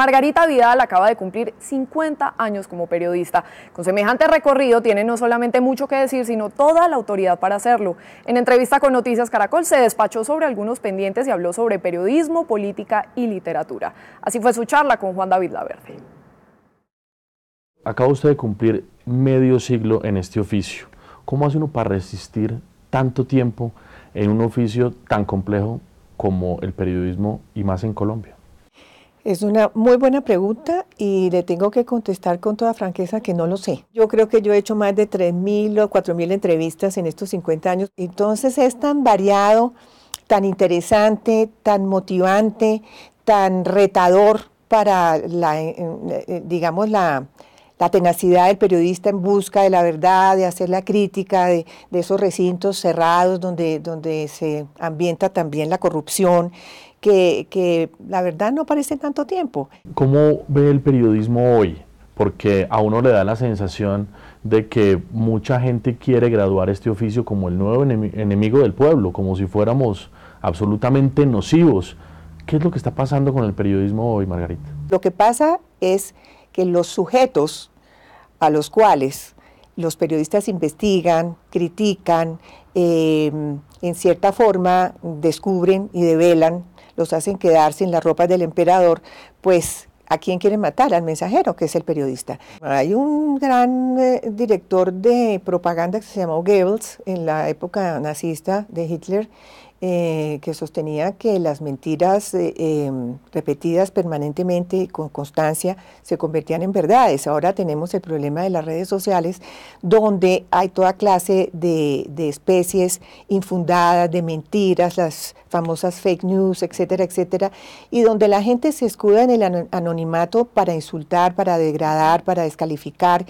Margarita Vidal acaba de cumplir 50 años como periodista. Con semejante recorrido tiene no solamente mucho que decir, sino toda la autoridad para hacerlo. En entrevista con Noticias Caracol se despachó sobre algunos pendientes y habló sobre periodismo, política y literatura. Así fue su charla con Juan David Laverde. Acaba usted de cumplir medio siglo en este oficio. ¿Cómo hace uno para resistir tanto tiempo en un oficio tan complejo como el periodismo y más en Colombia? Es una muy buena pregunta y le tengo que contestar con toda franqueza que no lo sé. Yo creo que yo he hecho más de 3.000 o 4.000 entrevistas en estos 50 años. Entonces es tan variado, tan interesante, tan motivante, tan retador para la, eh, eh, digamos, la, la tenacidad del periodista en busca de la verdad, de hacer la crítica de, esos recintos cerrados donde, donde se ambienta también la corrupción, que, la verdad no aparece en tanto tiempo. ¿Cómo ve el periodismo hoy? Porque a uno le da la sensación de que mucha gente quiere graduar este oficio como el nuevo enemigo del pueblo, como si fuéramos absolutamente nocivos. ¿Qué es lo que está pasando con el periodismo hoy, Margarita? Lo que pasa es que los sujetos a los cuales los periodistas investigan, critican, em, en cierta forma descubren y develan, los hacen quedarse en las ropas del emperador, pues ¿a quién quieren matar? Al mensajero, que es el periodista. Hay un gran eh, director de propaganda que se llamó Goebbels en la época nazista de Hitler eh, que sostenía que las mentiras eh, em, repetidas permanentemente y con constancia se convertían en verdades. Ahora tenemos el problema de las redes sociales, donde hay toda clase de, de especies infundadas, de mentiras, las famosas fake news, etcétera, etcétera, y donde la gente se escuda en el anonimato para insultar, para degradar, para descalificar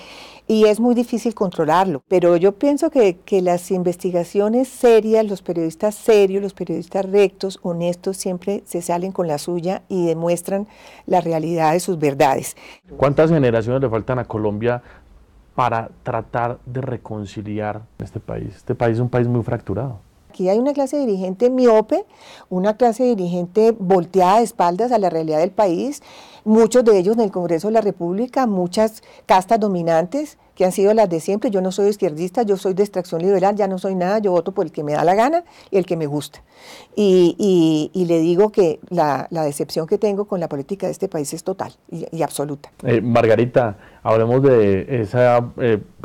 y es muy difícil controlarlo. Pero yo pienso que, que, las investigaciones serias, los periodistas serios, los periodistas rectos, honestos, siempre se salen con la suya y demuestran la realidad de sus verdades. ¿Cuántas generaciones le faltan a Colombia para tratar de reconciliar este país? Este país es un país muy fracturado. Aquí hay una clase dirigente miope, una clase dirigente volteada de espaldas a la realidad del país, muchos de ellos en el Congreso de la República, muchas castas dominantes que han sido las de siempre. Yo no soy izquierdista, yo soy de extracción liberal, ya no soy nada, yo voto por el que me da la gana y el que me gusta. Y, le digo que la, decepción que tengo con la política de este país es total y, absoluta. Eh, Margarita, hablemos de eh,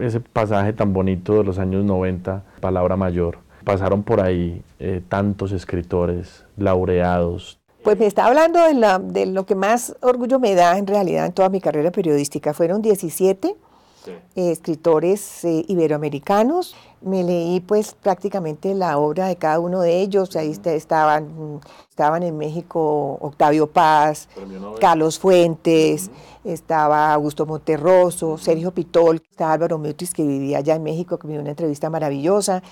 ese pasaje tan bonito de los años 90, palabra mayor pasaron por ahí eh, tantos escritores laureados. Pues me está hablando de, de, lo que más orgullo me da en realidad en toda mi carrera periodística. Fueron 17 eh, escritores eh, iberoamericanos. Me leí pues prácticamente la obra de cada uno de ellos. Ahí estaban, estaban en México Octavio Paz, Carlos Fuentes, estaba Augusto Monterroso, Sergio Pitol, estaba Álvaro Mutis que vivía allá en México, que me dio una entrevista maravillosa.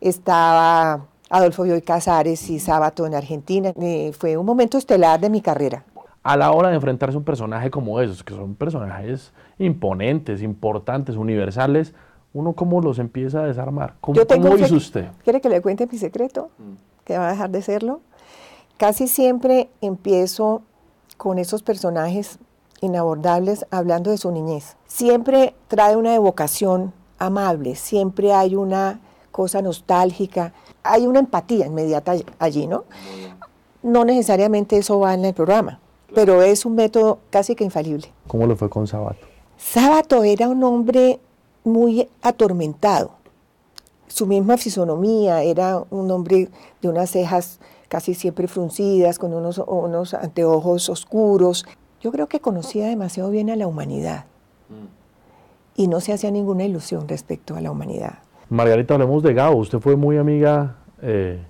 Estaba Adolfo Bioy Casares y Sábato en Argentina. Eh, fue un momento estelar de mi carrera a la hora de enfrentarse a un personaje como esos, que son personajes imponentes, importantes, universales, uno cómo los empieza a desarmar. ¿Cómo, hizo usted? ¿Quiere que le cuente mi secreto? Mm. Que va a dejar de serlo. Casi siempre empiezo con esos personajes inabordables hablando de su niñez. Siempre trae una evocación amable, siempre hay una cosa nostálgica, hay una empatía inmediata allí, ¿no? No necesariamente eso va en el programa pero es un método casi que infalible. ¿Cómo lo fue con Sabato? Sabato era un hombre muy atormentado. Su misma fisonomía era un hombre de unas cejas casi siempre fruncidas, con unos, anteojos oscuros. Yo creo que conocía demasiado bien a la humanidad mm. y no se hacía ninguna ilusión respecto a la humanidad. Margarita, hablemos de Gao. Usted fue muy amiga eh,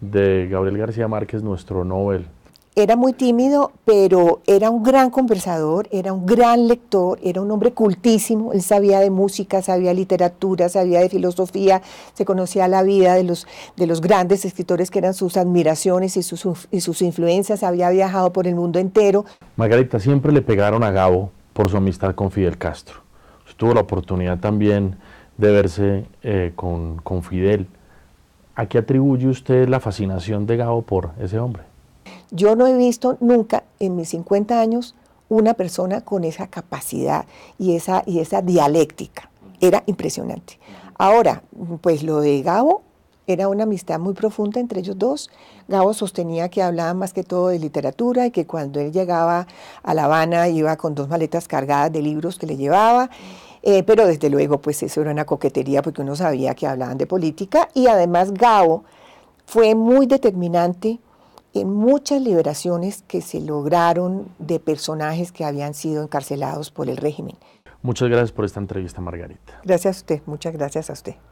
de Gabriel García Márquez, nuestro Nobel. Era muy tímido, pero era un gran conversador, era un gran lector, era un hombre cultísimo, él sabía de música, sabía de literatura, sabía de filosofía, se conocía la vida de los, de los grandes escritores que eran sus admiraciones y sus, y sus influencias, había viajado por el mundo entero. Margarita, siempre le pegaron a Gabo por su amistad con Fidel Castro. Tuvo la oportunidad también de verse eh, con, con Fidel. ¿A qué atribuye usted la fascinación de Gabo por ese hombre? Yo no he visto nunca en mis 50 años una persona con esa capacidad y esa, y esa dialéctica. Era impresionante. Ahora, pues lo de Gabo era una amistad muy profunda entre ellos dos. Gabo sostenía que hablaba más que todo de literatura y que cuando él llegaba a La Habana iba con dos maletas cargadas de libros que le llevaba. Eh, pero desde luego, pues eso era una coquetería porque uno sabía que hablaban de política y además Gabo fue muy determinante en muchas liberaciones que se lograron de personajes que habían sido encarcelados por el régimen. Muchas gracias por esta entrevista, Margarita. Gracias a usted, muchas gracias a usted.